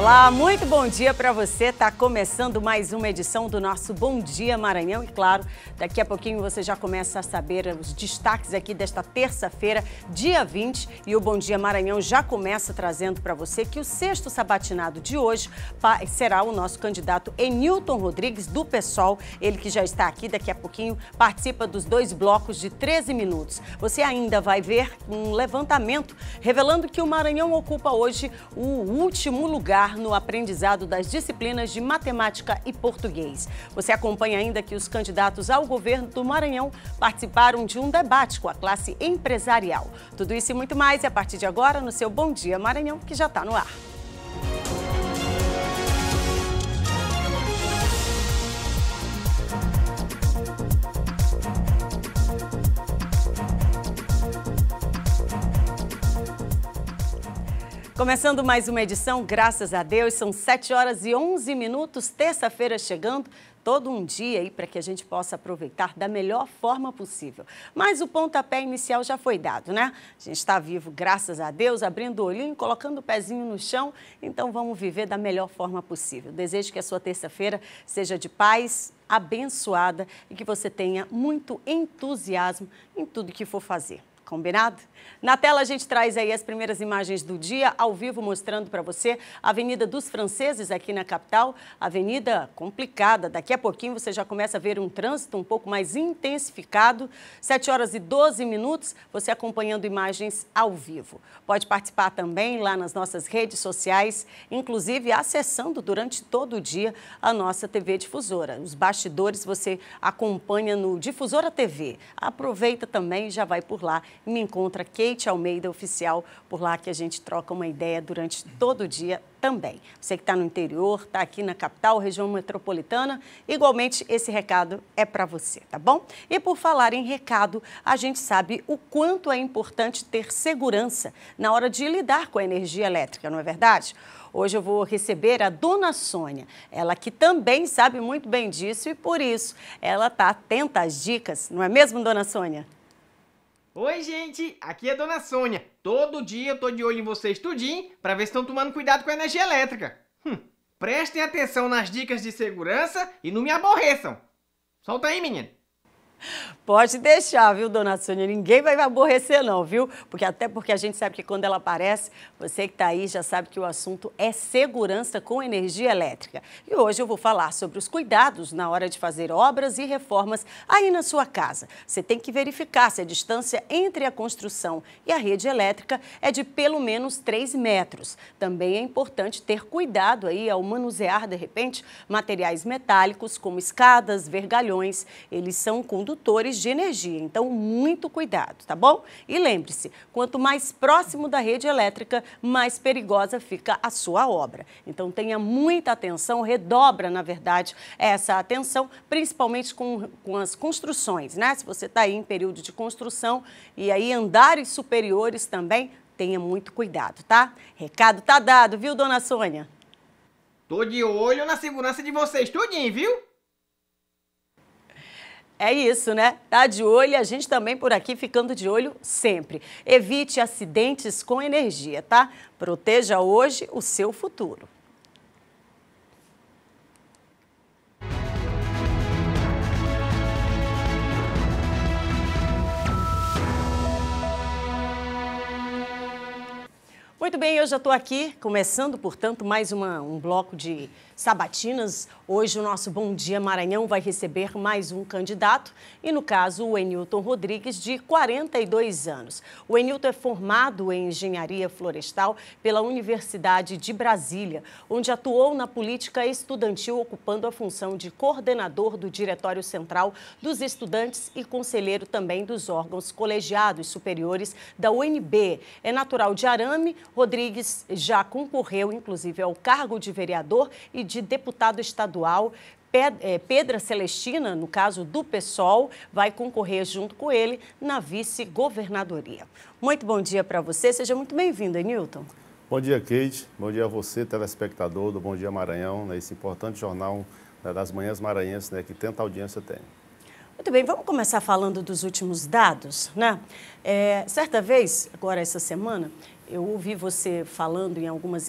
Olá, muito bom dia para você. Está começando mais uma edição do nosso Bom Dia Maranhão. E claro, daqui a pouquinho você já começa a saber os destaques aqui desta terça-feira, dia 20. E o Bom Dia Maranhão já começa trazendo para você que o sexto sabatinado de hoje será o nosso candidato Enilton Rodrigues, do PSOL. Ele que já está aqui daqui a pouquinho, participa dos dois blocos de 13 minutos. Você ainda vai ver um levantamento revelando que o Maranhão ocupa hoje o último lugar no aprendizado das disciplinas de matemática e português. Você acompanha ainda que os candidatos ao governo do Maranhão participaram de um debate com a classe empresarial. Tudo isso e muito mais a partir de agora no seu Bom Dia Maranhão, que já está no ar. Começando mais uma edição, graças a Deus, são 7 horas e 11 minutos, terça-feira chegando, todo um dia aí para que a gente possa aproveitar da melhor forma possível. Mas o pontapé inicial já foi dado, né? A gente está vivo, graças a Deus, abrindo o olhinho, colocando o pezinho no chão, então vamos viver da melhor forma possível. Desejo que a sua terça-feira seja de paz, abençoada e que você tenha muito entusiasmo em tudo que for fazer. Combinado? Na tela a gente traz aí as primeiras imagens do dia, ao vivo mostrando para você a Avenida dos Franceses aqui na capital, avenida complicada. Daqui a pouquinho você já começa a ver um trânsito um pouco mais intensificado. 7 horas e 12 minutos, você acompanhando imagens ao vivo. Pode participar também lá nas nossas redes sociais, inclusive acessando durante todo o dia a nossa TV Difusora. Os bastidores você acompanha no Difusora TV. Aproveita também e já vai por lá me encontra Kate Almeida Oficial, por lá que a gente troca uma ideia durante todo o dia também. Você que está no interior, está aqui na capital, região metropolitana, igualmente esse recado é para você, tá bom? E por falar em recado, a gente sabe o quanto é importante ter segurança na hora de lidar com a energia elétrica, não é verdade? Hoje eu vou receber a dona Sônia, ela que também sabe muito bem disso e por isso ela está atenta às dicas, não é mesmo, dona Sônia? Oi, gente! Aqui é a Dona Sônia. Todo dia eu tô de olho em vocês tudinho para ver se estão tomando cuidado com a energia elétrica. Hum. Prestem atenção nas dicas de segurança e não me aborreçam. Solta aí, menino. Pode deixar, viu, dona Sônia? Ninguém vai aborrecer, não, viu? Porque até porque a gente sabe que quando ela aparece, você que está aí já sabe que o assunto é segurança com energia elétrica. E hoje eu vou falar sobre os cuidados na hora de fazer obras e reformas aí na sua casa. Você tem que verificar se a distância entre a construção e a rede elétrica é de pelo menos 3 metros. Também é importante ter cuidado aí ao manusear, de repente, materiais metálicos como escadas, vergalhões. Eles são conduzidos produtores de energia. Então, muito cuidado, tá bom? E lembre-se, quanto mais próximo da rede elétrica, mais perigosa fica a sua obra. Então, tenha muita atenção, redobra, na verdade, essa atenção, principalmente com, com as construções, né? Se você está aí em período de construção e aí andares superiores também, tenha muito cuidado, tá? Recado tá dado, viu, dona Sônia? Tô de olho na segurança de vocês, tudinho, viu? É isso, né? Tá de olho e a gente também por aqui ficando de olho sempre. Evite acidentes com energia, tá? Proteja hoje o seu futuro. Muito bem, eu já estou aqui, começando, portanto, mais uma, um bloco de sabatinas. Hoje o nosso Bom Dia Maranhão vai receber mais um candidato, e no caso o Enilton Rodrigues, de 42 anos. O Enilton é formado em engenharia florestal pela Universidade de Brasília, onde atuou na política estudantil, ocupando a função de coordenador do Diretório Central dos Estudantes e conselheiro também dos órgãos colegiados superiores da UNB. É natural de Arame, Rodrigues já concorreu inclusive ao cargo de vereador e de deputado estadual. Eh, Pedra Celestina, no caso do PSOL, vai concorrer junto com ele na vice-governadoria. Muito bom dia para você, seja muito bem-vindo, Newton. Bom dia, Kate. Bom dia a você, telespectador do Bom Dia Maranhão, né, esse importante jornal né, das manhãs maranhenses né, que tanta audiência tem. Muito bem, vamos começar falando dos últimos dados, né? É, certa vez, agora essa semana, eu ouvi você falando em algumas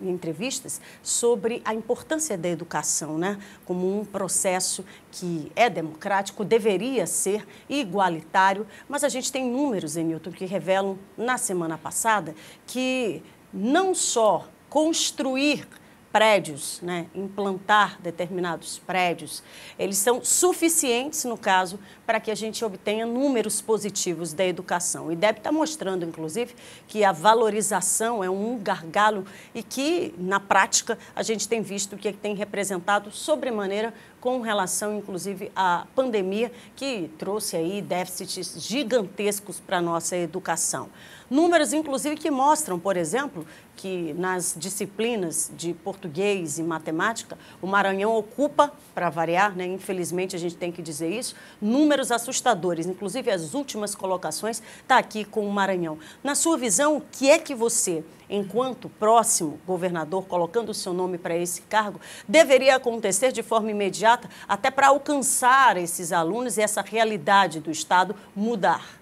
entrevistas sobre a importância da educação, né? Como um processo que é democrático, deveria ser igualitário, mas a gente tem números, Emilton, que revelam na semana passada que não só construir prédios, né, implantar determinados prédios, eles são suficientes, no caso, para que a gente obtenha números positivos da educação. O IDEB está mostrando, inclusive, que a valorização é um gargalo e que, na prática, a gente tem visto que tem representado sobremaneira com relação, inclusive, à pandemia, que trouxe aí déficits gigantescos para a nossa educação. Números, inclusive, que mostram, por exemplo, que nas disciplinas de português e matemática, o Maranhão ocupa, para variar, né, infelizmente a gente tem que dizer isso, números assustadores. Inclusive, as últimas colocações está aqui com o Maranhão. Na sua visão, o que é que você, enquanto próximo governador, colocando o seu nome para esse cargo, deveria acontecer de forma imediata, até para alcançar esses alunos e essa realidade do Estado mudar?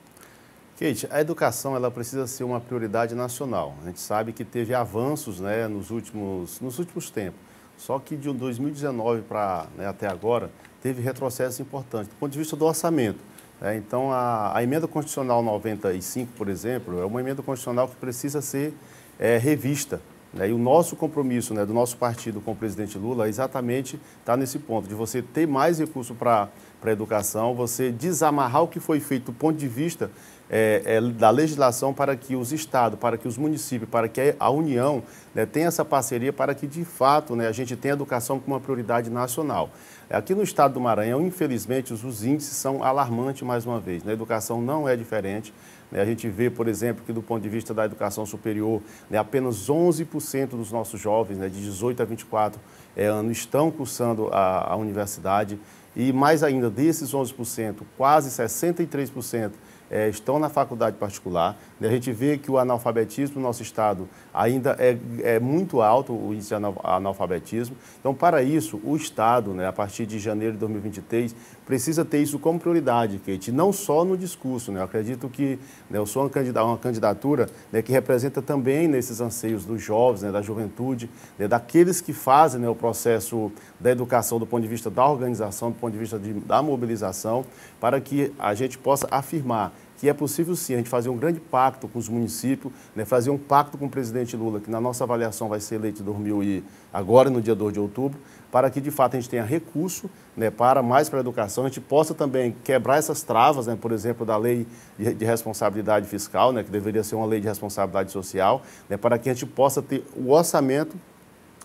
Kate, a educação ela precisa ser uma prioridade nacional. A gente sabe que teve avanços né, nos, últimos, nos últimos tempos. Só que de 2019 para né, até agora, teve retrocessos importantes do ponto de vista do orçamento. Né? Então, a, a, emenda constitucional 95, por exemplo, é uma emenda constitucional que precisa ser é, revista. Né? E o nosso compromisso né, do nosso partido com o presidente Lula exatamente está nesse ponto, de você ter mais recurso para a educação, você desamarrar o que foi feito do ponto de vista é, é, da legislação para que os estados, para que os municípios, para que a União né, tenha essa parceria para que, de fato, né, a gente tenha educação como uma prioridade nacional. Aqui no estado do Maranhão, infelizmente, os, os índices são alarmantes mais uma vez. Né? A educação não é diferente. Né? A gente vê, por exemplo, que do ponto de vista da educação superior, né, apenas 11% dos nossos jovens né, de 18 a 24 é, anos estão cursando a, a universidade. E mais ainda, desses 11%, quase 63% é, estão na faculdade particular. Né? A gente vê que o analfabetismo no nosso estado ainda é, é muito alto, o índice de analfabetismo. Então, para isso, o Estado, né, a partir de janeiro de 2023, precisa ter isso como prioridade, Kate, não só no discurso. Né? Eu acredito que né, eu sou uma candidatura né, que representa também nesses né, anseios dos jovens, né, da juventude, né, daqueles que fazem né, o processo da educação do ponto de vista da organização, do ponto de vista de, da mobilização, para que a gente possa afirmar que é possível sim a gente fazer um grande pacto com os municípios, né, fazer um pacto com o presidente Lula, que na nossa avaliação vai ser eleito em 2000 e agora no dia 2 de outubro, para que de fato a gente tenha recurso né, para mais para a educação, a gente possa também quebrar essas travas, né, por exemplo, da lei de, de responsabilidade fiscal, né, que deveria ser uma lei de responsabilidade social, né, para que a gente possa ter o orçamento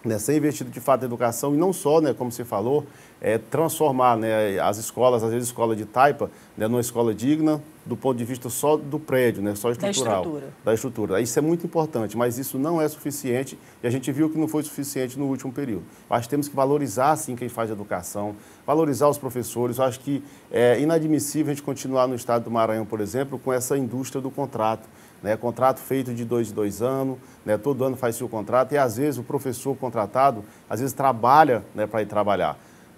né, ser investido de fato na educação e não só, né, como você falou, é, transformar né, as escolas, às vezes escola de taipa, né, numa escola digna, do ponto de vista só do prédio, né, só estrutural. Da estrutura. da estrutura. Isso é muito importante, mas isso não é suficiente e a gente viu que não foi suficiente no último período. Acho que temos que valorizar, sim, quem faz educação, valorizar os professores. Eu acho que é inadmissível a gente continuar no estado do Maranhão, por exemplo, com essa indústria do contrato. Né, contrato feito de dois em dois anos, né, todo ano faz-se o contrato e, às vezes, o professor contratado, às vezes, trabalha né, para ir trabalhar.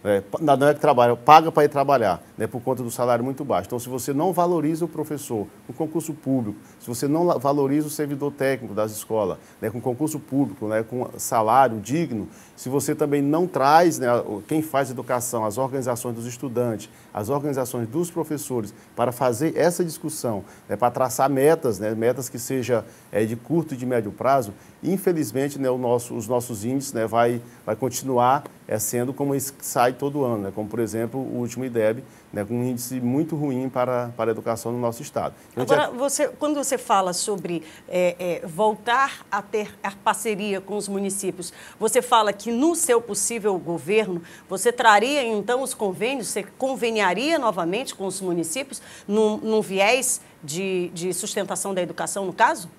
É, é que trabalha, paga para ir trabalhar, né, por conta do salário muito baixo. Então, se você não valoriza o professor, o concurso público, se você não valoriza o servidor técnico das escolas, né, com concurso público, né, com salário digno, se você também não traz né, quem faz educação, as organizações dos estudantes, as organizações dos professores, para fazer essa discussão, né, para traçar metas, né, metas que seja é, de curto e de médio prazo, infelizmente né, nosso, os nossos índices né, vai, vai continuar é, sendo como sai todo ano, né, como por exemplo o último IDEB né, com um índice muito ruim para, para a educação no nosso Estado. Então, Agora, já... você, quando você fala sobre é, é, voltar a ter a parceria com os municípios, você fala que no seu possível governo, você traria então os convênios, você conveniaria novamente com os municípios num, num viés de, de sustentação da educação, no caso?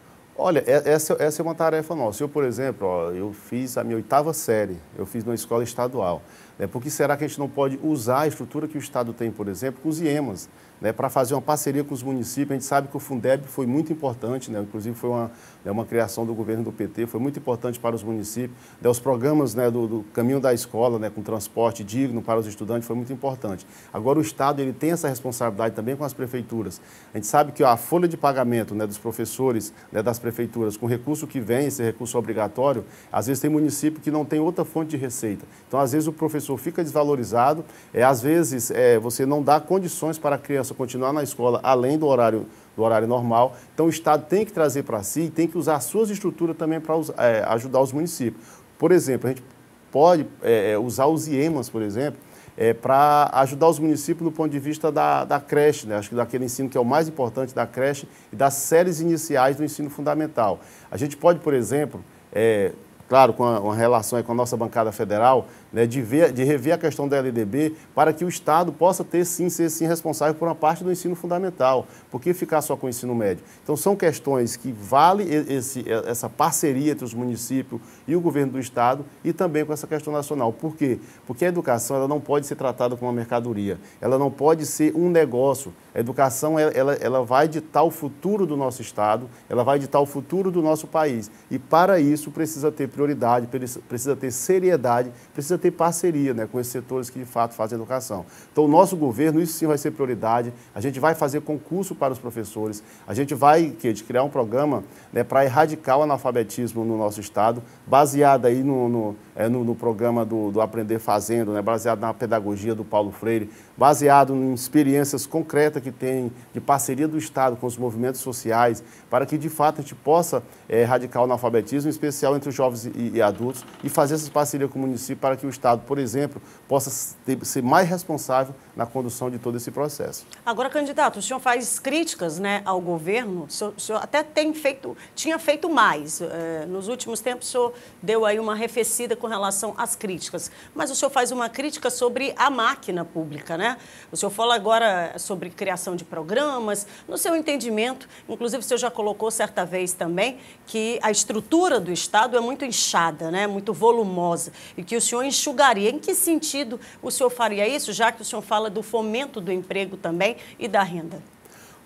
Olha, é, essa, essa é uma tarefa nossa. Eu, por exemplo, ó, eu fiz a minha oitava série, eu fiz numa escola estadual. Né? Por que será que a gente não pode usar a estrutura que o Estado tem, por exemplo, com os IEMAs, né? para fazer uma parceria com os municípios? A gente sabe que o Fundeb foi muito importante, né? inclusive foi uma, né, uma criação do governo do PT, foi muito importante para os municípios. Né? Os programas né, do, do Caminho da Escola, né, com transporte digno para os estudantes, foi muito importante. Agora, o Estado ele tem essa responsabilidade também com as prefeituras. A gente sabe que ó, a folha de pagamento né, dos professores né, das prefeituras, com recurso que vem, esse recurso obrigatório, às vezes tem município que não tem outra fonte de receita. Então, às vezes, o professor professor fica desvalorizado. É, às vezes, é, você não dá condições para a criança continuar na escola além do horário do horário normal. Então, o Estado tem que trazer para si e tem que usar suas estruturas também para é, ajudar os municípios. Por exemplo, a gente pode é, é, usar os IEMAs, por exemplo, é, para ajudar os municípios do ponto de vista da, da creche, né? acho que daquele ensino que é o mais importante da creche e das séries iniciais do ensino fundamental. A gente pode, por exemplo, é, claro, com a, uma relação com a nossa bancada federal, né, de, ver, de rever a questão da LDB para que o Estado possa ter sim, ser sim responsável por uma parte do ensino fundamental, Por que ficar só com o ensino médio. Então são questões que vale esse, essa parceria entre os municípios e o governo do Estado e também com essa questão nacional. Por quê? Porque a educação ela não pode ser tratada como uma mercadoria, ela não pode ser um negócio. A educação ela, ela vai ditar o futuro do nosso Estado, ela vai ditar o futuro do nosso país. E para isso precisa ter prioridade, precisa ter seriedade, precisa ter parceria né, com esses setores que de fato fazem educação. Então, o nosso governo, isso sim vai ser prioridade. A gente vai fazer concurso para os professores, a gente vai que, criar um programa né, para erradicar o analfabetismo no nosso estado, baseado aí no, no, é, no, no programa do, do Aprender Fazendo, né, baseado na pedagogia do Paulo Freire, baseado em experiências concretas que tem de parceria do Estado com os movimentos sociais, para que de fato a gente possa eh, erradicar o analfabetismo, em especial entre os jovens e, e adultos, e fazer essas parcerias com o município para que o Estado, por exemplo, possa ter, ser mais responsável na condução de todo esse processo. Agora, candidato, o senhor faz críticas né, ao governo, o senhor, o senhor até tem feito, tinha feito mais. É, nos últimos tempos, o senhor deu aí uma arrefecida com relação às críticas, mas o senhor faz uma crítica sobre a máquina pública, né? né? O senhor fala agora sobre criação de programas, no seu entendimento, inclusive o senhor já colocou certa vez também que a estrutura do Estado é muito inchada, né? Muito volumosa e que o senhor enxugaria. Em que sentido o senhor faria isso, já que o senhor fala do fomento do emprego também e da renda?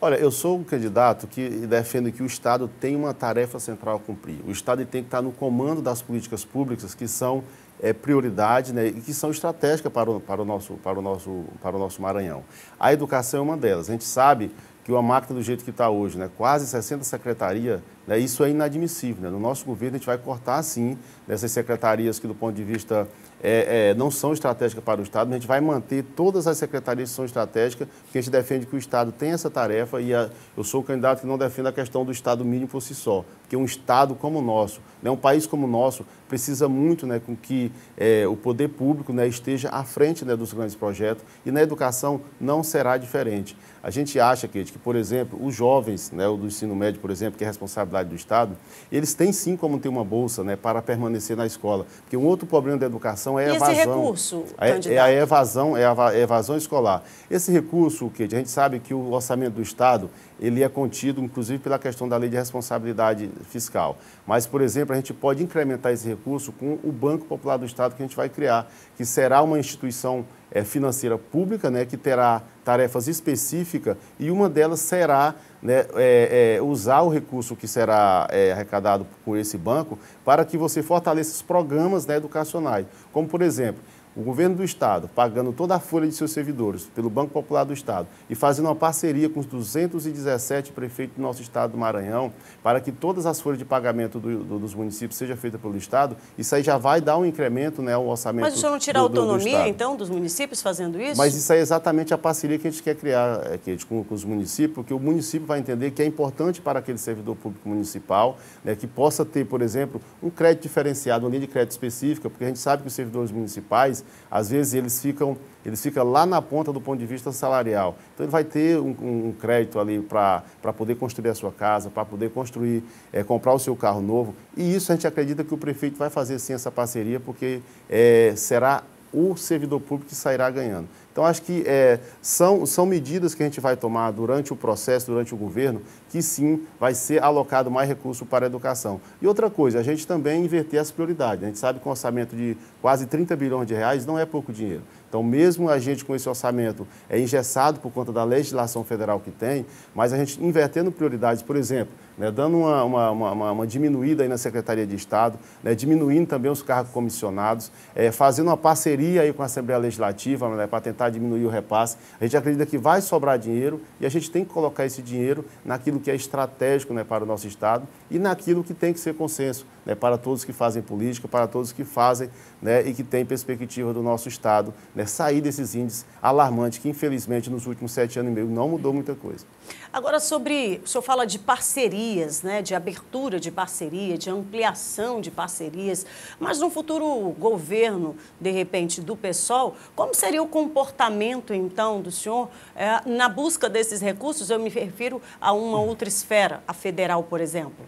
Olha, eu sou um candidato que defende que o Estado tem uma tarefa central a cumprir. O Estado tem que estar no comando das políticas públicas que são é, prioridade né, e que são estratégicas para o, para, o nosso, para, o nosso, para o nosso Maranhão. A educação é uma delas. A gente sabe que uma máquina do jeito que está hoje, né, quase 60 secretarias, né, isso é inadmissível. Né? No nosso governo, a gente vai cortar, sim, essas secretarias que, do ponto de vista é, é, não são estratégicas para o Estado, mas a gente vai manter todas as secretarias que são estratégicas, porque a gente defende que o Estado tem essa tarefa e a, eu sou o candidato que não defende a questão do Estado mínimo por si só, porque um Estado como o nosso, né, um país como o nosso, precisa muito né, com que é, o poder público né, esteja à frente né, dos grandes projetos e na educação não será diferente. A gente acha, Kate, que, por exemplo, os jovens né, do ensino médio, por exemplo, que é responsabilidade do Estado, eles têm sim como ter uma bolsa né, para permanecer na escola, porque um outro problema da educação questão é evasão. esse recurso, É, é a evasão, é a evasão escolar. Esse recurso, o que a gente sabe que o orçamento do Estado ele é contido, inclusive, pela questão da lei de responsabilidade fiscal. Mas, por exemplo, a gente pode incrementar esse recurso com o Banco Popular do Estado que a gente vai criar, que será uma instituição é, financeira pública, né, que terá tarefas específicas e uma delas será né, é, é, usar o recurso que será é, arrecadado por esse banco para que você fortaleça os programas né, educacionais. Como, por exemplo, o governo do Estado pagando toda a folha de seus servidores pelo Banco Popular do Estado e fazendo uma parceria com os 217 prefeitos do nosso Estado do Maranhão para que todas as folhas de pagamento do, do, dos municípios sejam feitas pelo Estado, isso aí já vai dar um incremento né, ao orçamento Mas o senhor não tira do, a autonomia, então, dos municípios fazendo isso? Mas isso é exatamente a parceria que a gente quer criar aqui, eh, com, com os municípios, porque o município vai entender que é importante para aquele servidor público municipal né, que possa ter, por exemplo, um crédito diferenciado, uma linha de crédito específica, porque a gente sabe que os servidores municipais às vezes eles ficam, eles ficam lá na ponta do ponto de vista salarial. Então ele vai ter um, um crédito ali para poder construir a sua casa, para poder construir, é, comprar o seu carro novo. E isso a gente acredita que o prefeito vai fazer sim essa parceria, porque é, será o servidor público que sairá ganhando. Então, acho que é, são, são medidas que a gente vai tomar durante o processo, durante o governo, que sim vai ser alocado mais recurso para a educação. E outra coisa, a gente também inverter as prioridades. A gente sabe que um orçamento de quase 30 bilhões de reais não é pouco dinheiro. Então, mesmo a gente com esse orçamento é engessado por conta da legislação federal que tem, mas a gente invertendo prioridades, por exemplo, né, dando uma, uma, uma, uma, diminuída aí na Secretaria de Estado, né, diminuindo também os cargos comissionados, é, fazendo uma parceria aí com a Assembleia Legislativa né, para tentar diminuir o repasse. A gente acredita que vai sobrar dinheiro e a gente tem que colocar esse dinheiro naquilo que é estratégico né, para o nosso Estado e naquilo que tem que ser consenso né, para todos que fazem política, para todos que fazem né, e que têm perspectiva do nosso Estado né, sair desses índices alarmantes que, infelizmente, nos últimos sete anos e meio não mudou muita coisa. Agora, sobre. O senhor fala de parcerias, né, de abertura de parceria, de ampliação de parcerias, mas num futuro governo, de repente, do PSOL, como seria o comportamento, então, do senhor é, na busca desses recursos? Eu me refiro a uma outra esfera, a federal, por exemplo.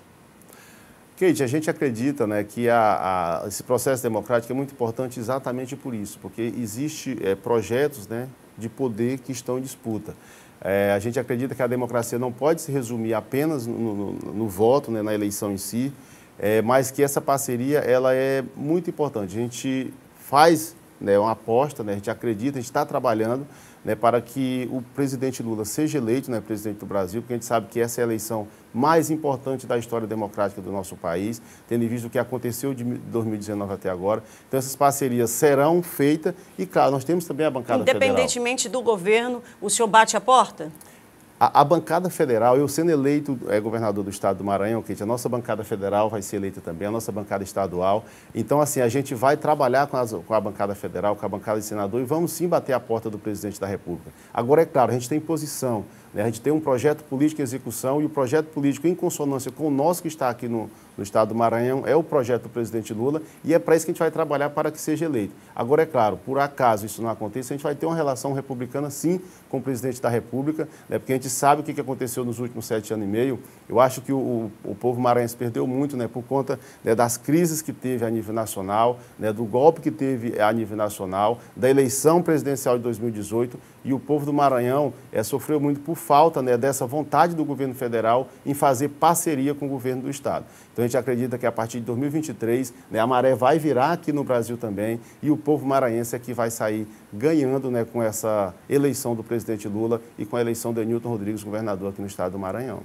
Kate, a gente acredita né, que a, a, esse processo democrático é muito importante exatamente por isso, porque existem é, projetos né, de poder que estão em disputa. É, a gente acredita que a democracia não pode se resumir apenas no, no, no voto, né, na eleição em si, é, mas que essa parceria ela é muito importante. A gente faz né, uma aposta, né, a gente acredita, a gente está trabalhando né, para que o presidente Lula seja eleito né, presidente do Brasil, porque a gente sabe que essa é a eleição mais importante da história democrática do nosso país, tendo em vista o que aconteceu de 2019 até agora. Então, essas parcerias serão feitas e, claro, nós temos também a bancada Independentemente federal. Independentemente do governo, o senhor bate a porta? A, a, bancada federal, eu sendo eleito é, governador do estado do Maranhão, a nossa bancada federal vai ser eleita também, a nossa bancada estadual. Então, assim, a gente vai trabalhar com, as, com a bancada federal, com a bancada de senador e vamos sim bater a porta do presidente da República. Agora, é claro, a gente tem posição. Né? A gente tem um projeto político em execução e o projeto político, em consonância com o nosso que está aqui no, no estado do Maranhão, é o projeto do presidente Lula e é para isso que a gente vai trabalhar para que seja eleito. Agora, é claro, por acaso isso não aconteça, a gente vai ter uma relação republicana, sim, com o presidente da República, né, porque a gente sabe o que aconteceu nos últimos sete anos e meio. Eu acho que o, o povo maranhense perdeu muito né, por conta né, das crises que teve a nível nacional, né, do golpe que teve a nível nacional, da eleição presidencial de 2018 e o povo do Maranhão é, sofreu muito por falta né, dessa vontade do governo federal em fazer parceria com o governo do Estado. Então a gente acredita que a partir de 2023 né, a maré vai virar aqui no Brasil também e o povo maranhense é que vai sair ganhando né, com essa eleição do presidente Lula e com a eleição de Newton Rodrigues, governador aqui no estado do Maranhão.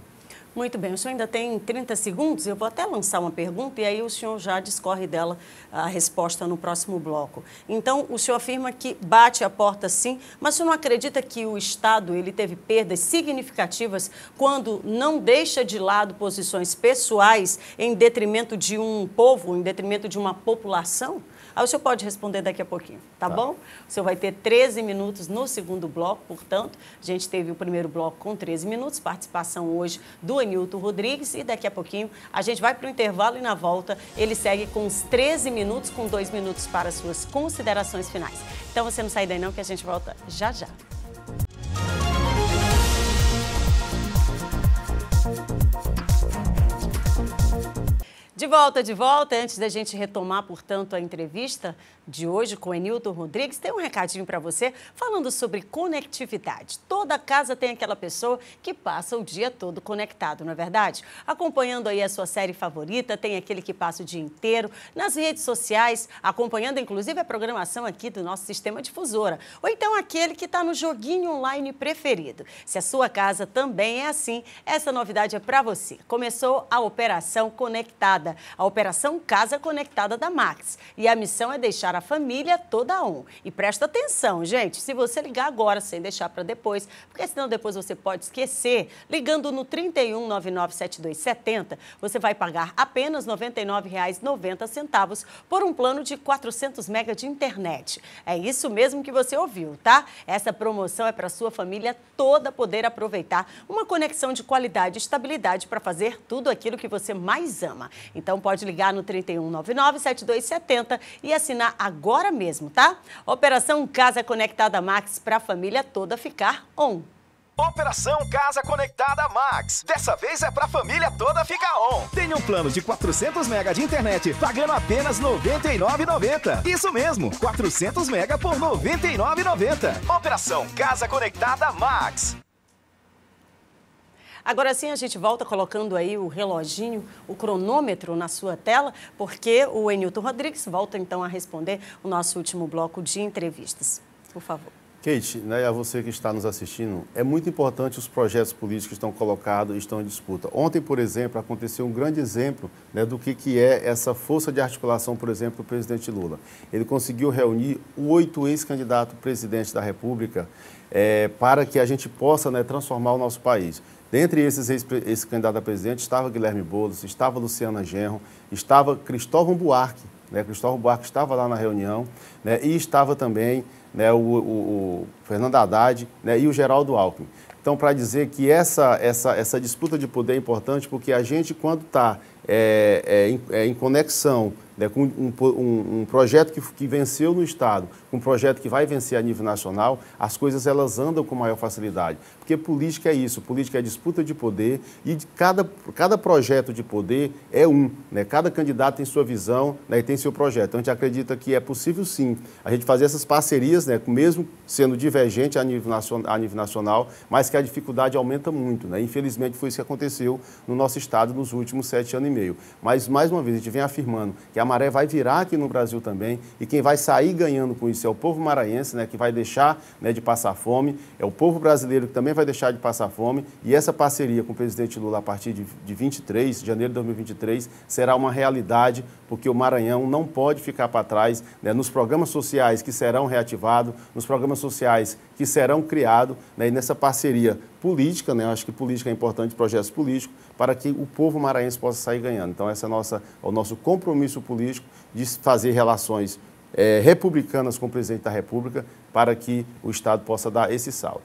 Muito bem, o senhor ainda tem 30 segundos, eu vou até lançar uma pergunta e aí o senhor já discorre dela a resposta no próximo bloco. Então, o senhor afirma que bate a porta sim, mas o senhor não acredita que o Estado ele teve perdas significativas quando não deixa de lado posições pessoais em detrimento de um povo, em detrimento de uma população? Aí o senhor pode responder daqui a pouquinho, tá, tá, bom? O senhor vai ter 13 minutos no segundo bloco, portanto, a gente teve o primeiro bloco com 13 minutos, participação hoje do Anilton Rodrigues e daqui a pouquinho a gente vai para o intervalo e na volta ele segue com os 13 minutos, com dois minutos para suas considerações finais. Então você não sai daí não que a gente volta já já. De volta, de volta. Antes da gente retomar, portanto, a entrevista de hoje com Enilton Rodrigues, tem um recadinho para você falando sobre conectividade. Toda casa tem aquela pessoa que passa o dia todo conectado, não é verdade? Acompanhando aí a sua série favorita, tem aquele que passa o dia inteiro nas redes sociais, acompanhando inclusive a programação aqui do nosso sistema difusora. Ou então aquele que está no joguinho online preferido. Se a sua casa também é assim, essa novidade é para você. Começou a Operação Conectada a Operação Casa Conectada da Max. E a missão é deixar a família toda on. E presta atenção, gente, se você ligar agora sem deixar para depois, porque senão depois você pode esquecer, ligando no 31997270, você vai pagar apenas R$ 99,90 por um plano de 400 mega de internet. É isso mesmo que você ouviu, tá? Essa promoção é para sua família toda poder aproveitar uma conexão de qualidade e estabilidade para fazer tudo aquilo que você mais ama. Então pode ligar no 3199-7270 e assinar agora mesmo, tá? Operação Casa Conectada Max para a família toda ficar on. Operação Casa Conectada Max. Dessa vez é para a família toda ficar on. Tenha um plano de 400 MB de internet, pagando apenas R$ 99,90. Isso mesmo, 400 MB por R$ 99,90. Operação Casa Conectada Max. Agora sim, a gente volta colocando aí o reloginho, o cronômetro na sua tela, porque o Enilton Rodrigues volta então a responder o nosso último bloco de entrevistas. Por favor. Kate, né, a você que está nos assistindo, é muito importante os projetos políticos que estão colocados e estão em disputa. Ontem, por exemplo, aconteceu um grande exemplo né, do que, que é essa força de articulação, por exemplo, do presidente Lula. Ele conseguiu reunir oito ex-candidatos presidente da República é, para que a gente possa né, transformar o nosso país. Dentre esses esse candidato a presidente estava Guilherme Boulos, estava Luciana Genro, estava Cristóvão Buarque, né? Cristóvão Buarque estava lá na reunião, né? E estava também né, o, o, o Fernando Haddad né, e o Geraldo Alckmin. Então, para dizer que essa, essa, essa disputa de poder é importante, porque a gente, quando está é, é, é em conexão né, com um, um, um projeto que, que, venceu no Estado, com um projeto que vai vencer a nível nacional, as coisas elas andam com maior facilidade. Porque política é isso, política é disputa de poder e de cada, cada projeto de poder é um. Né? Cada candidato tem sua visão né, e tem seu projeto. Então, a gente acredita que é possível, sim, a gente fazer essas parcerias, né, mesmo sendo divergente a nível, nacional, a nível nacional, mas que a dificuldade aumenta muito. Né? Infelizmente, foi isso que aconteceu no nosso Estado nos últimos sete anos e meio meio. Mas, mais uma vez, a gente vem afirmando que a maré vai virar aqui no Brasil também e quem vai sair ganhando com isso é o povo maranhense, né, que vai deixar né, de passar fome, é o povo brasileiro que também vai deixar de passar fome e essa parceria com o presidente Lula a partir de, de 23, de janeiro de 2023, será uma realidade porque o Maranhão não pode ficar para trás né, nos programas sociais que serão reativados, nos programas sociais que serão criados né, nessa parceria política, né, acho que política é importante, projetos políticos, para que o povo maranhense possa sair ganhando. Então, esse é nossa, é o nosso compromisso político de fazer relações é, republicanas com o presidente da República para que o Estado possa dar esse salto.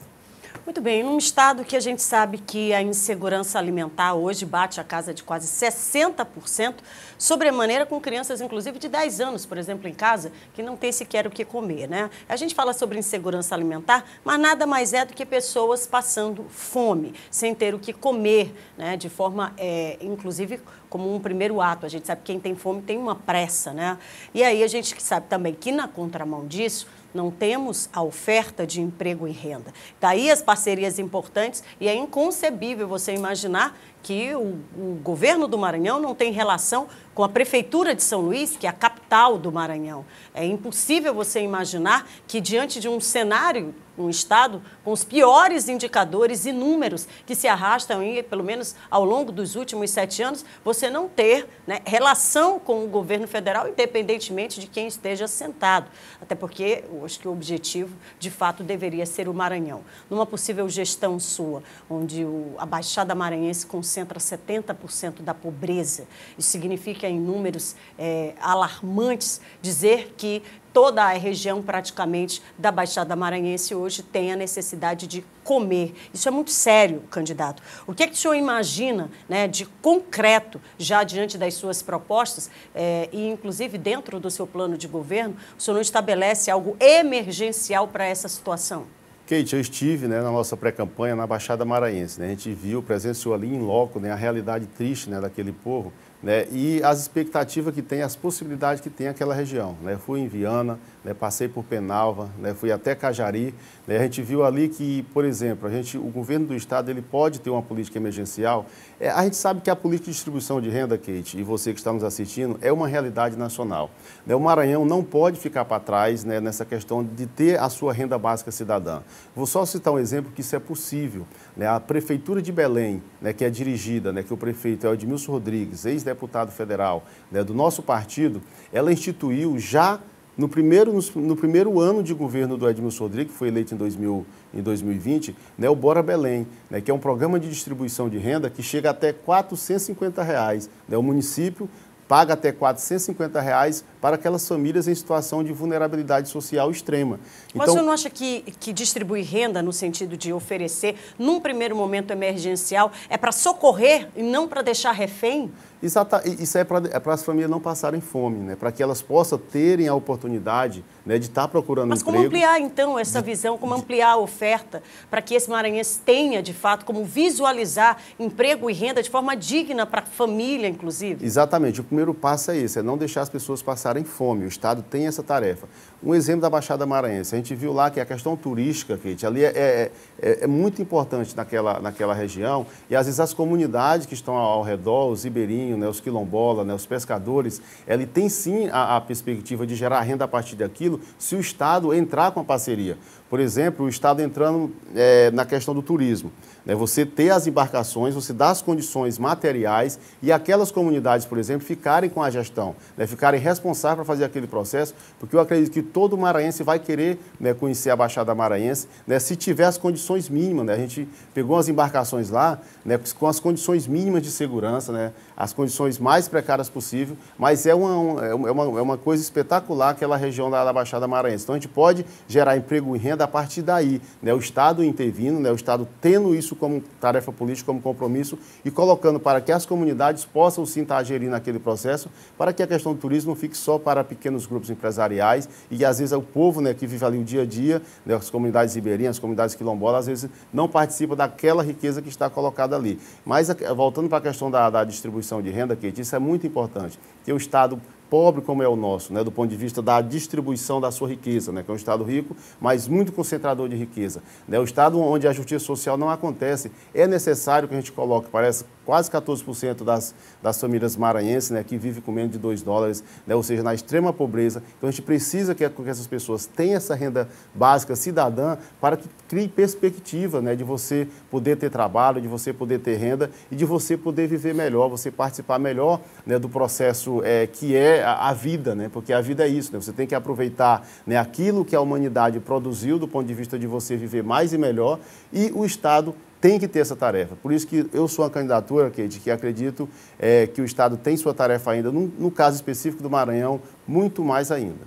Muito bem, num estado que a gente sabe que a insegurança alimentar hoje bate a casa de quase 60%, sobremaneira com crianças, inclusive, de 10 anos, por exemplo, em casa, que não tem sequer o que comer, né? A gente fala sobre insegurança alimentar, mas nada mais é do que pessoas passando fome, sem ter o que comer, né? De forma, é, inclusive, como um primeiro ato. A gente sabe que quem tem fome tem uma pressa, né? E aí a gente sabe também que na contramão disso, não temos a oferta de emprego e renda. Daí tá as parcerias importantes e é inconcebível você imaginar que o, o, governo do Maranhão não tem relação com a prefeitura de São Luís, que é a capital do Maranhão. É impossível você imaginar que diante de um cenário um estado com os piores indicadores e números que se arrastam, em, pelo menos ao longo dos últimos sete anos, você não ter né, relação com o governo federal, independentemente de quem esteja sentado. Até porque eu acho que o objetivo, de fato, deveria ser o Maranhão. Numa possível gestão sua, onde o, a Baixada Maranhense concentra 70% da pobreza, isso significa, em números é, alarmantes, dizer que toda a região praticamente da Baixada Maranhense hoje tem a necessidade de comer. Isso é muito sério, candidato. O que, é que o senhor imagina né, de concreto, já diante das suas propostas, é, e inclusive dentro do seu plano de governo, o senhor não estabelece algo emergencial para essa situação? Kate, eu estive né, na nossa pré-campanha na Baixada Maranhense. Né, a gente viu, presenciou ali em loco né, a realidade triste né, daquele povo né, e as expectativas que tem, as possibilidades que tem aquela região. Né? fui em Viana, né, passei por Penalva, né, fui até Cajari. Né, a gente viu ali que, por exemplo, a gente, o governo do Estado ele pode ter uma política emergencial. É, a gente sabe que a política de distribuição de renda, Kate, e você que está nos assistindo, é uma realidade nacional. Né. o Maranhão não pode ficar para trás né, nessa questão de ter a sua renda básica cidadã. Vou só citar um exemplo que isso é possível. Né. a Prefeitura de Belém, que é dirigida, que o prefeito é o Edmilson Rodrigues, ex-deputado federal do nosso partido, ela instituiu já no primeiro, no primeiro ano de governo do Edmilson Rodrigues, que foi eleito em, 2000, em 2020, né, o Bora Belém, né, que é um programa de distribuição de renda que chega até R$ 450. Reais, né, o município paga até R$ 450 reais para aquelas famílias em situação de vulnerabilidade social extrema. Então, Mas o senhor não acha que, que distribuir renda no sentido de oferecer, num primeiro momento emergencial, é para socorrer e não para deixar refém? Isso, isso é para é as famílias não passarem fome, né? para que elas possam terem a oportunidade né, de estar tá procurando Mas emprego. Mas como ampliar, então, essa de, visão, como de, ampliar a oferta para que esse maranhense tenha, de fato, como visualizar emprego e renda de forma digna para a família, inclusive? Exatamente. O primeiro passo é esse, é não deixar as pessoas passarem fome. O Estado tem essa tarefa. Um exemplo da Baixada Maranhense, a gente viu lá que a questão turística, Kate, ali é, é, é, é muito importante naquela, naquela região e, às vezes, as comunidades que estão ao redor, os ribeirinhos, ribeirinho, né, os quilombola, né, os pescadores, ele tem sim a, a perspectiva de gerar renda a partir daquilo se o Estado entrar com a parceria. Por exemplo, o Estado entrando é, na questão do turismo. Né? Você ter as embarcações, você dar as condições materiais e aquelas comunidades, por exemplo, ficarem com a gestão, né? ficarem responsáveis para fazer aquele processo, porque eu acredito que todo maranhense vai querer né, conhecer a Baixada Maranhense né? se tiver as condições mínimas. Né? A gente pegou as embarcações lá né, com as condições mínimas de segurança, as condições mais precárias possível, mas é uma, é uma, é uma coisa espetacular aquela região da, Baixada Maranhense. Então a gente pode gerar emprego e renda empreenda a partir daí. Né? O Estado intervindo, né? o Estado tendo isso como tarefa política, como compromisso e colocando para que as comunidades possam se interagir naquele processo, para que a questão do turismo fique só para pequenos grupos empresariais e às vezes é o povo né, que vive ali o dia a dia, né, as comunidades ribeirinhas, as comunidades quilombolas, às vezes não participa daquela riqueza que está colocada ali. Mas voltando para a questão da, da distribuição de renda, Kate, isso é muito importante, que o Estado pobre como é o nosso, né, do ponto de vista da distribuição da sua riqueza, né, que é um Estado rico, mas muito concentrador de riqueza. Né, o Estado onde a justiça social não acontece, é necessário que a gente coloque, parece quase 14% das, das famílias maranhenses né, que vivem com menos de 2 dólares, né, ou seja, na extrema pobreza. Então a gente precisa que, que essas pessoas tenham essa renda básica cidadã para que crie perspectiva né, de você poder ter trabalho, de você poder ter renda e de você poder viver melhor, você participar melhor né, do processo é, que é a vida, né? Porque a vida é isso, né? Você tem que aproveitar né, aquilo que a humanidade produziu do ponto de vista de você viver mais e melhor e o Estado tem que ter essa tarefa. Por isso que eu sou a candidatura, Kate, que acredito é, que o Estado tem sua tarefa ainda, no, no caso específico do Maranhão, muito mais ainda.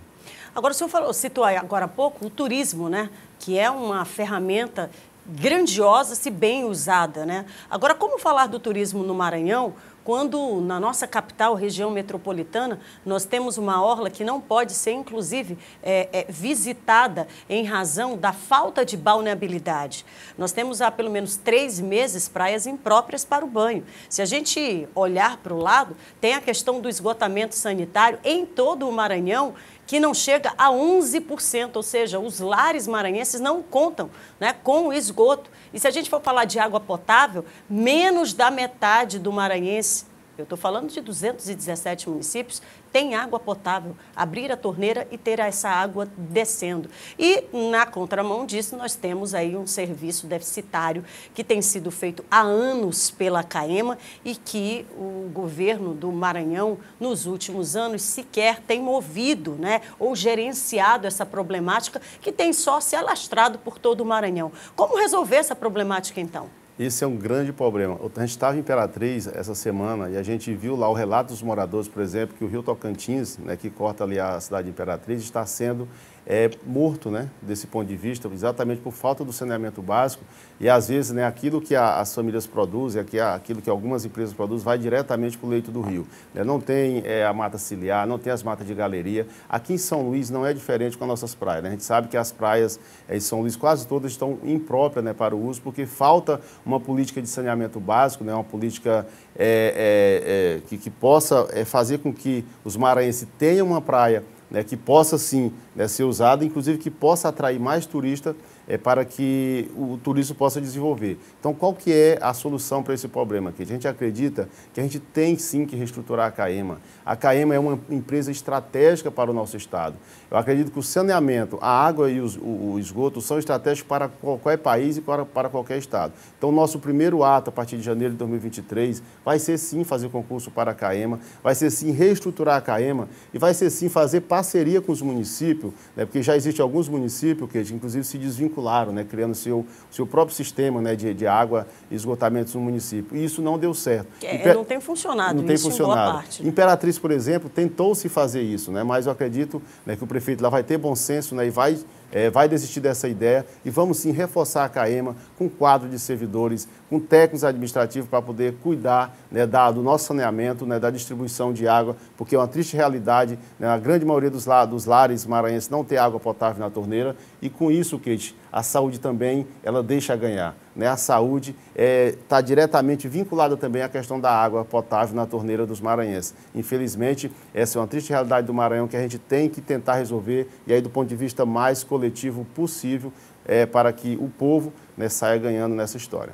Agora, o senhor falou, citou agora há pouco o turismo, né? Que é uma ferramenta grandiosa se bem usada, né? Agora, como falar do turismo no Maranhão quando na nossa capital, região metropolitana, nós temos uma orla que não pode ser, inclusive, é, é, visitada em razão da falta de balneabilidade. Nós temos há pelo menos três meses praias impróprias para o banho. Se a gente olhar para o lado, tem a questão do esgotamento sanitário em todo o Maranhão que não chega a 11%, ou seja, os lares maranhenses não contam né, com o esgoto. E se a gente for falar de água potável, menos da metade do maranhense eu estou falando de 217 municípios, tem água potável, abrir a torneira e ter essa água descendo. E, na contramão disso, nós temos aí um serviço deficitário que tem sido feito há anos pela CAEMA e que o governo do Maranhão, nos últimos anos, sequer tem movido né, ou gerenciado essa problemática que tem só se alastrado por todo o Maranhão. Como resolver essa problemática, então? Isso é um grande problema. A gente estava em Imperatriz essa semana e a gente viu lá o relato dos moradores, por exemplo, que o rio Tocantins, né, que corta ali a cidade de Imperatriz, está sendo é morto, né, desse ponto de vista, exatamente por falta do saneamento básico. E às vezes, né, aquilo que a, as famílias produzem, aquilo que algumas empresas produzem, vai diretamente para o leito do rio. Né? Não tem é, a mata ciliar, não tem as matas de galeria. Aqui em São Luís não é diferente com as nossas praias. Né? A gente sabe que as praias é, em São Luís quase todas estão impróprias né, para o uso, porque falta uma política de saneamento básico, né, uma política é, é, é que, que, possa é, fazer com que os maranhenses tenham uma praia né, que possa sim né, ser usada, inclusive que possa atrair mais turistas é, para que o turismo possa desenvolver. Então, qual que é a solução para esse problema? aqui? a gente acredita que a gente tem sim que reestruturar a CAEMA. A CAEMA é uma empresa estratégica para o nosso Estado. Eu acredito que o saneamento, a água e os, o, o, esgoto são estratégicos para qualquer país e para, para qualquer Estado. Então, nosso primeiro ato, a partir de janeiro de 2023, vai ser sim fazer concurso para a CAEMA, vai ser sim reestruturar a CAEMA e vai ser sim fazer parceria com os municípios, né, porque já existe alguns municípios que inclusive se desvinculam né, criando seu, seu próprio sistema né, de, de água e esgotamentos no município. E isso não deu certo. É, Imper... Não tem funcionado, não tem funcionado. Parte, né? Imperatriz, por exemplo, tentou-se fazer isso, né, mas eu acredito né, que o prefeito lá vai ter bom senso né, e vai é, vai desistir dessa ideia e vamos sim reforçar a CAEMA com quadro de servidores, com técnicos administrativos para poder cuidar né, da, do nosso saneamento, né, da distribuição de água, porque é uma triste realidade, né, a grande maioria dos, dos lares maranhenses não tem água potável na torneira e com isso, Kate, a saúde também ela deixa ganhar. Né? A saúde está é, tá diretamente vinculada também à questão da água potável na torneira dos maranhenses. Infelizmente, essa é uma triste realidade do Maranhão que a gente tem que tentar resolver e aí do ponto de vista mais coletivo possível é, para que o povo né, saia ganhando nessa história.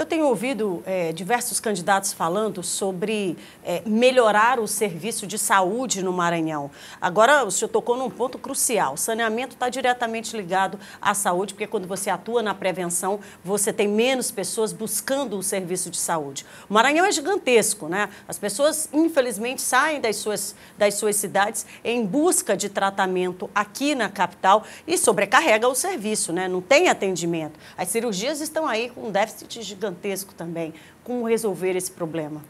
Eu tenho ouvido é, diversos candidatos falando sobre é, melhorar o serviço de saúde no Maranhão. Agora, o senhor tocou num ponto crucial. O saneamento está diretamente ligado à saúde, porque quando você atua na prevenção, você tem menos pessoas buscando o serviço de saúde. O Maranhão é gigantesco, né? As pessoas, infelizmente, saem das suas, das suas cidades em busca de tratamento aqui na capital e sobrecarrega o serviço, né? Não tem atendimento. As cirurgias estão aí com um déficit gigantesco gigantesco também. Como resolver esse problema?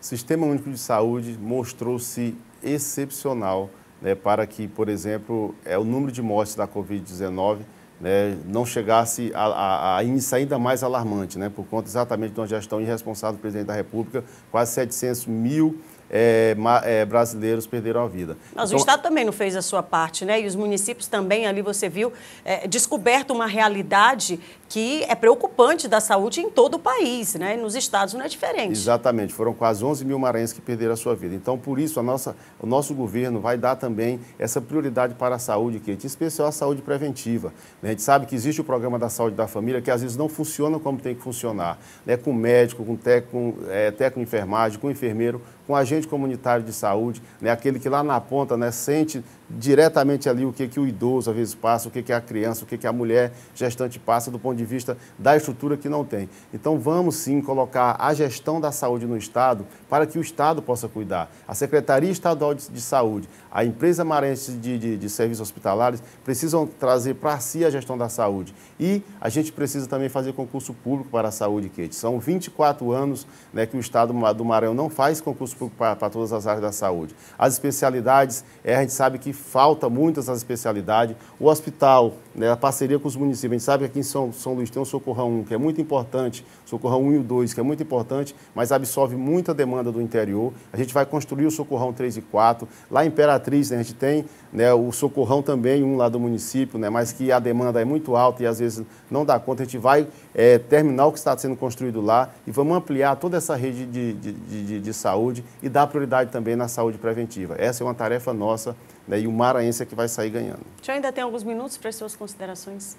O Sistema Único de Saúde mostrou-se excepcional né, para que, por exemplo, é, o número de mortes da Covid-19 né, não chegasse a, a, a índice ainda mais alarmante, né, por conta exatamente de uma gestão irresponsável do presidente da República, quase 700 mil é, é, brasileiros perderam a vida. Mas então, o Estado também não fez a sua parte, né? E os municípios também, ali você viu, é, descoberto uma realidade que é preocupante da saúde em todo o país, né? nos estados não é diferente. Exatamente, foram quase 11 mil maranhenses que perderam a sua vida. Então, por isso, a nossa, o nosso governo vai dar também essa prioridade para a saúde, que em especial a saúde preventiva. Né? A gente sabe que existe o programa da saúde da família, que às vezes não funciona como tem que funcionar, né? com médico, com, tec, com é, técnico de enfermagem, com enfermeiro, com o agente comunitário de saúde, né, aquele que lá na ponta né, sente diretamente ali o que, que o idoso às vezes passa, o que, que a criança, o que, que a mulher gestante passa do ponto de vista da estrutura que não tem. Então vamos sim colocar a gestão da saúde no Estado para que o Estado possa cuidar. A Secretaria Estadual de, de Saúde, a empresa maranhense de, de, de serviços hospitalares precisam trazer para si a gestão da saúde. E a gente precisa também fazer concurso público para a saúde, Kate. São 24 anos né, que o Estado do Maranhão não faz concurso público para, para todas as áreas da saúde. As especialidades, é, a gente sabe que falta muitas as especialidades. O hospital, né, a parceria com os municípios. A gente sabe que aqui em São, São Luís tem o Socorrão 1, que é muito importante, Socorrão 1 e o 2, que é muito importante, mas absorve muita demanda do interior. A gente vai construir o Socorrão 3 e 4. Lá em Imperatriz, né, a gente tem né, o Socorrão também, um lá do município, né, mas que a demanda é muito alta e às vezes não dá conta. A gente vai é, terminar o que está sendo construído lá e vamos ampliar toda essa rede de, de, de, de, saúde e dar prioridade também na saúde preventiva. Essa é uma tarefa nossa né, e o maranhense é que vai sair ganhando. O senhor ainda tem alguns minutos para as suas considerações?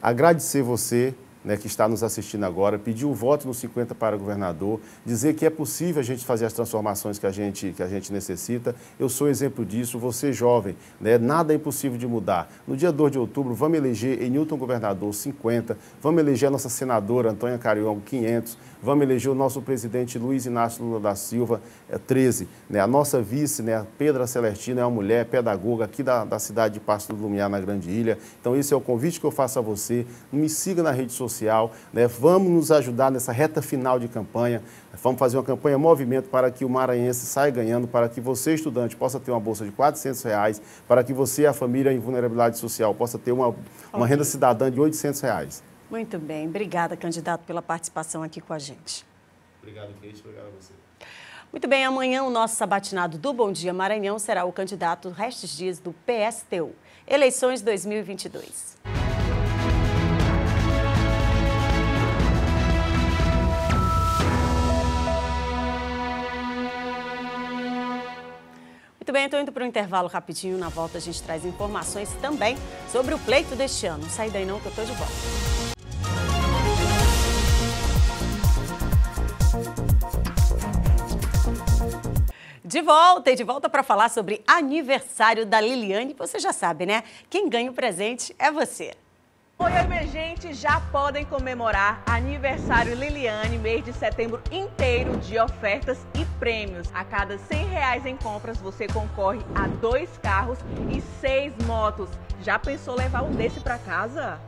Agradecer você né, que está nos assistindo agora, pedir o voto no 50 para governador, dizer que é possível a gente fazer as transformações que a gente, que a gente necessita. Eu sou exemplo disso, você jovem, né, nada é impossível de mudar. No dia 2 de outubro, vamos eleger em Newton governador 50, vamos eleger a nossa senadora Antônia carião 500, Vamos eleger o nosso presidente Luiz Inácio Lula da Silva, é, 13. Né? A nossa vice, né, Pedra Celestina, é uma mulher pedagoga aqui da, da cidade de Pasto do Lumiar, na Grande Ilha. Então, esse é o convite que eu faço a você. Me siga na rede social. Né? Vamos nos ajudar nessa reta final de campanha. Vamos fazer uma campanha movimento para que o maranhense saia ganhando, para que você, estudante, possa ter uma bolsa de R$ reais, para que você, e a família em vulnerabilidade social, possa ter uma, uma renda cidadã de R$ Reais. Muito bem, obrigada, candidato, pela participação aqui com a gente. Obrigado, Cris, obrigado a você. Muito bem, amanhã o nosso sabatinado do Bom Dia Maranhão será o candidato Restes Dias do PSTU. Eleições 2022. Muito bem, então indo para um intervalo rapidinho. Na volta a gente traz informações também sobre o pleito deste ano. Não sai daí não que eu estou de volta. De volta e de volta para falar sobre aniversário da Liliane. Você já sabe, né? Quem ganha o presente é você. Oi, oi, minha gente! Já podem comemorar aniversário Liliane, mês de setembro inteiro de ofertas e prêmios. A cada 100 reais em compras, você concorre a dois carros e seis motos. Já pensou levar um desse para casa?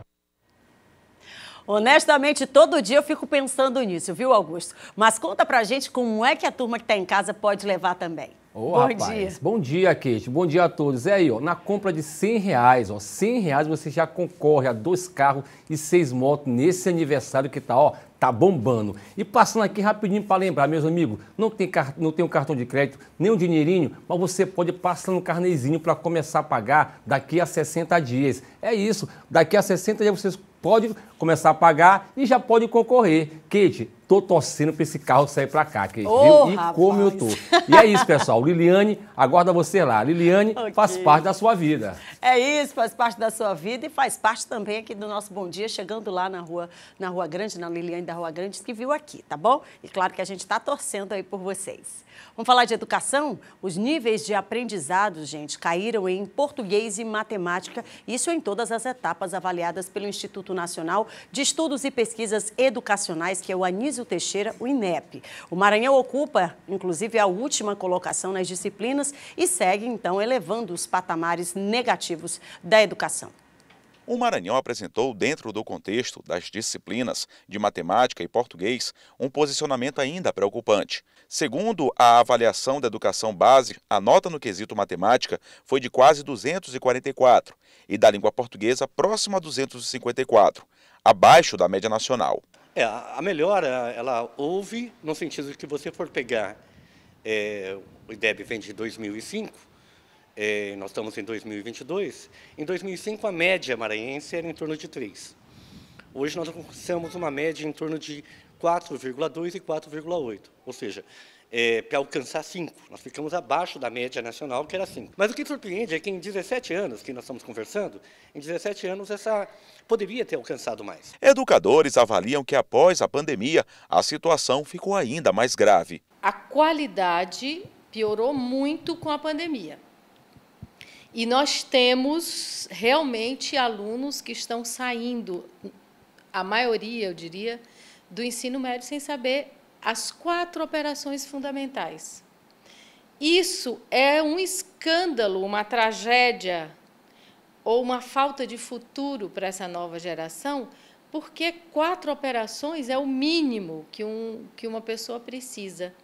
Honestamente, todo dia eu fico pensando nisso, viu, Augusto? Mas conta pra gente como é que a turma que tá em casa pode levar também. Oh, bom rapaz. dia. Bom dia, Kate. Bom dia a todos. É aí, ó, na compra de 100 reais, ó, 100 reais você já concorre a dois carros e seis motos nesse aniversário que tá, ó, tá bombando. E passando aqui rapidinho para lembrar, meus amigos, não tem, não tem um cartão de crédito, nem um dinheirinho, mas você pode passar no um carnezinho para começar a pagar daqui a 60 dias. É isso, daqui a 60 dias vocês pode começar a pagar e já pode concorrer. Kate, tô torcendo para esse carro sair para cá, Kate, oh, viu? E rapaz. como eu tô. E é isso, pessoal. Liliane, aguarda você lá. Liliane okay. faz parte da sua vida. É isso, faz parte da sua vida e faz parte também aqui do nosso Bom Dia, chegando lá na rua, na Rua Grande, na Liliane da Rua Grandes que viu aqui, tá bom? E claro que a gente está torcendo aí por vocês. Vamos falar de educação? Os níveis de aprendizado, gente, caíram em português e matemática, isso em todas as etapas avaliadas pelo Instituto Nacional de Estudos e Pesquisas Educacionais, que é o Anísio Teixeira, o INEP. O Maranhão ocupa, inclusive, a última colocação nas disciplinas e segue, então, elevando os patamares negativos da educação o Maranhão apresentou, dentro do contexto das disciplinas de matemática e português, um posicionamento ainda preocupante. Segundo a avaliação da educação base, a nota no quesito matemática foi de quase 244 e da língua portuguesa próxima a 254, abaixo da média nacional. É, a melhora, ela houve no sentido de que você for pegar, é, o IDEB vem de 2005, é, nós estamos em 2022, em 2005 a média maranhense era em torno de 3. Hoje nós alcançamos uma média em torno de 4,2 e 4,8, ou seja, é, para alcançar 5. Nós ficamos abaixo da média nacional, que era 5. Mas o que surpreende é que em 17 anos que nós estamos conversando, em 17 anos essa poderia ter alcançado mais. Educadores avaliam que após a pandemia, a situação ficou ainda mais grave. A qualidade piorou muito com a pandemia. E nós temos realmente alunos que estão saindo, a maioria, eu diria, do ensino médio sem saber as quatro operações fundamentais. Isso é um escândalo, uma tragédia ou uma falta de futuro para essa nova geração, porque quatro operações é o mínimo que, um, que uma pessoa precisa.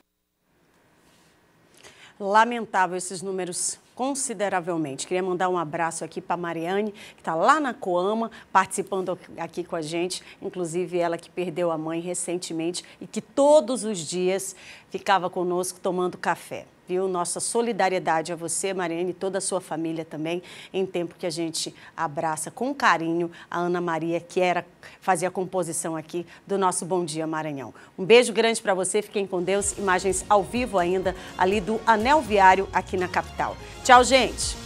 Lamentável esses números consideravelmente. Queria mandar um abraço aqui para Mariane, que está lá na Coama, participando aqui com a gente, inclusive ela que perdeu a mãe recentemente e que todos os dias ficava conosco tomando café viu? Nossa solidariedade a você, Mariane, e toda a sua família também, em tempo que a gente abraça com carinho a Ana Maria, que era fazer a composição aqui do nosso Bom Dia Maranhão. Um beijo grande para você, fiquem com Deus. Imagens ao vivo ainda ali do Anel Viário aqui na capital. Tchau, gente.